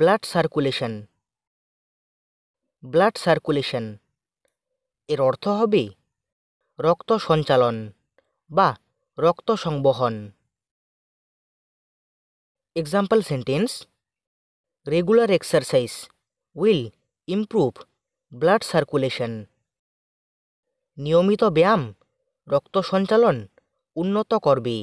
blood circulation blood circulation এর অর্থ হবে রক্ত সঞ্চালন বা রক্ত সংবহন example sentence regular exercise will improve blood circulation নিয়মিত ব্যায়াম রক্ত সঞ্চালন উন্নত করবে